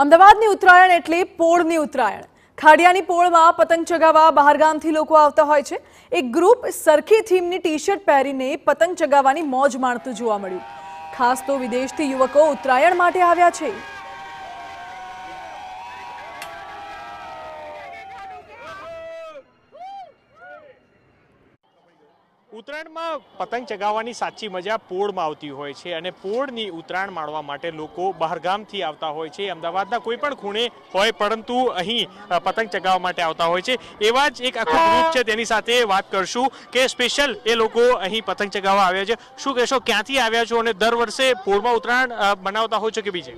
અમદાવાદની ઉત્તરાયણ એટલે પોળની ઉત્તરાયણ ખાડિયાની પોળમાં પતંગ ચગાવવા બહારગામથી લોકો આવતા હોય છે એક ગ્રુપ સરખી થીમની ટી શર્ટ પહેરીને પતંગ ચગાવવાની મોજ માણતું જોવા મળ્યું ખાસ તો વિદેશથી યુવકો ઉત્તરાયણ માટે આવ્યા છે ઉત્તરાયણમાં પતંગ ચગાવવાની સાચી મજા પોળમાં આવતી હોય છે અને પોળની ઉત્તરાયણ માણવા માટે લોકો બહારગામથી આવતા હોય છે અમદાવાદના કોઈ પણ ખૂણે હોય પરંતુ અહીં પતંગ ચગાવવા માટે આવતા હોય છે એવા જ એક આખું ગ્રુપ છે તેની સાથે વાત કરશું કે સ્પેશિયલ એ લોકો અહીં પતંગ ચગાવવા આવ્યા છે શું કહેશો ક્યાંથી આવ્યા છો અને દર વર્ષે પોળમાં ઉત્તરાયણ મનાવતા હોય છો કે બીજે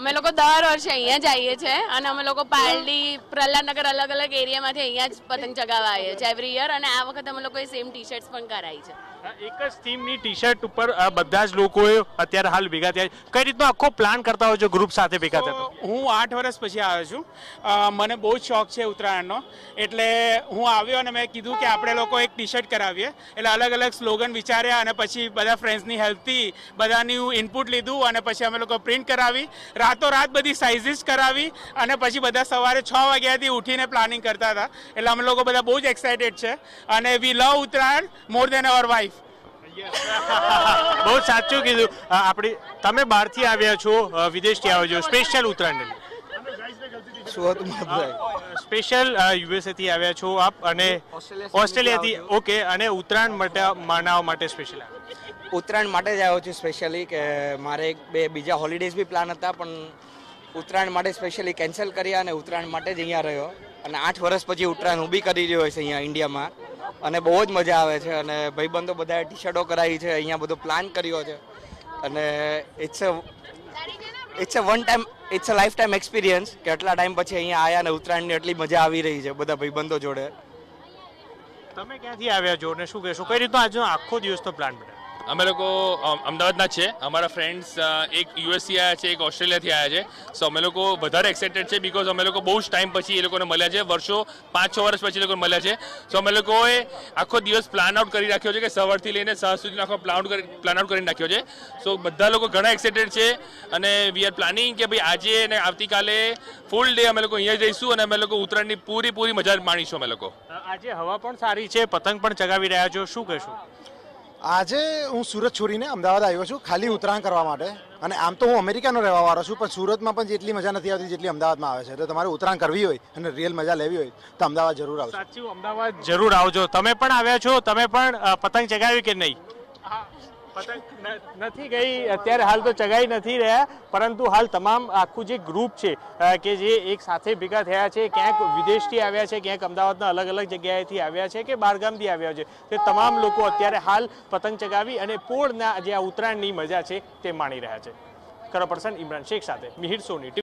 અમે લોકો દર વર્ષે અહીંયા જ આવીએ છીએ અને અમે લોકો પાલડી પ્રહલાદનગર અલગ અલગ એરિયામાંથી અહીંયા જ પતંગ ચગાવવા આવીએ છીએ એવરી યર અને આ વખતે અમે લોકોએ સેમ ટી શર્ટ્સ પણ કરાવી છે એક જ થીમની ટી શર્ટ ઉપર બધા જ લોકોએ અત્યારે હાલ ભેગા થયા કઈ રીતનો આખો પ્લાન કરતા હોય છો ગ્રુપ સાથે ભેગા થતા હું આઠ વર્ષ પછી આવ્યો છું મને બહુ જ શોખ છે ઉત્તરાયણનો એટલે હું આવ્યો અને મેં કીધું કે આપણે લોકો એક ટી શર્ટ કરાવીએ એટલે અલગ અલગ સ્લોગન વિચાર્યા અને પછી બધા ફ્રેન્ડ્સની હેલ્પથી બધાની ઇનપુટ લીધું અને પછી અમે લોકો પ્રિન્ટ કરાવી રાતોરાત બધી સાઇઝિસ કરાવી અને પછી બધા સવારે છ વાગ્યાથી ઉઠીને પ્લાનિંગ કરતા હતા એટલે અમે લોકો બધા બહુ જ એક્સાઇટેડ છે અને વી લવ ઉત્તરાયણ મોર દેન અવર વાઇફ બહુ સાચું કીધું આપણી તમે બહારથી આવ્યા છો વિદેશથી આવ્યા છો સ્પેશિયલ ઉત્તરાયણ સ્પેશિયલ યુએસએથી આવ્યા છો આપ અને ઓસ્ટ્રેલિયાથી ઓકે અને ઉત્તરાયણ માટે મનાવવા માટે સ્પેશિયલ આવ્યા ઉત્તરાયણ માટે જ આવ્યો છું સ્પેશિયલી કે મારે એક બે બીજા હોલિડેઝ બી પ્લાન હતા પણ ઉત્તરાયણ માટે સ્પેશિયલી કેન્સલ કર્યા અને ઉત્તરાયણ માટે જ અહીંયા રહ્યો અને આઠ વર્ષ પછી ઉત્તરાયણ ઊભી કરી રહ્યો છે અહીંયા ઇન્ડિયામાં અને બહુ જ મજા આવે છે અને ભાઈબંધો બધાએ ટી શર્ટો કરાવી છે અહીંયા બધો પ્લાન કર્યો છે અને it's a it's a one time it's a life time experience કે આટલા ટાઈમ પછી અહીંયા આવ્યા અને ઉત્તરાયણની એટલી મજા આવી રહી છે બધા ભાઈબંધો જોડે તમે ક્યાંથી આવ્યા છો ને શું કહેશો કઈ રીતનો આજે આખો દિવસનો પ્લાન બનાવ્યો અમે લોકો અમદાવાદના છે અમારા ફ્રેન્ડ્સ એક યુએસસી આવ્યા છે એક ઓસ્ટ્રેલિયાથી આવ્યા છે સો અમે લોકો વધારે એક્સાઇટેડ છે બિકોઝ અમે લોકો બહુ જ ટાઈમ પછી એ લોકોને મળ્યા છે વર્ષો પાંચ છ વર્ષ પછી એ લોકોને મળ્યા છે સો અમે લોકોએ આખો દિવસ પ્લાન આઉટ કરી રાખ્યો છે કે સવારથી લઈને સાંજ સુધીનો આખો પ્લાન આઉટ કરી પ્લાન આઉટ કરીને રાખ્યો છે સો બધા લોકો ઘણા એક્સાઇટેડ છે અને વી આર પ્લાનિંગ કે ભાઈ આજે અને આવતીકાલે ફૂલ ડે અમે લોકો અહીંયા જ રહીશું અને અમે લોકો ઉત્તરાયણની પૂરી પૂરી મજા માણીશું અમે લોકો આજે હવા પણ સારી છે પતંગ પણ ચગાવી રહ્યા છો શું કહેશું આજે હું સુરત છોડીને અમદાવાદ આવ્યો છું ખાલી ઉત્તરાયણ કરવા માટે અને આમ તો હું અમેરિકાનો વાળો છું પણ સુરતમાં પણ જેટલી મજા નથી આવતી જેટલી અમદાવાદમાં આવે છે તો તમારે ઉત્તરાયણ કરવી હોય અને રિયલ મજા લેવી હોય તો અમદાવાદ જરૂર આવજો સાચું અમદાવાદ જરૂર આવજો તમે પણ આવ્યા છો તમે પણ પતંગ ચગાવી કે નહીં નથી ગઈ અત્યારે હાલ તો ચગાઈ નથી રહ્યા પરંતુ હાલ તમામ આખું જે ગ્રુપ છે કે જે એક સાથે ભેગા થયા છે ક્યાંક વિદેશથી આવ્યા છે ક્યાંક અમદાવાદના અલગ અલગ જગ્યાએથી આવ્યા છે કે બહારગામથી આવ્યા છે તે તમામ લોકો અત્યારે હાલ પતંગ ચગાવી અને પોળના જે આ ઉત્તરાયણની મજા છે તે માણી રહ્યા છે કરો પર્સન ઇમરાન શેખ સાથે મિહિર સોની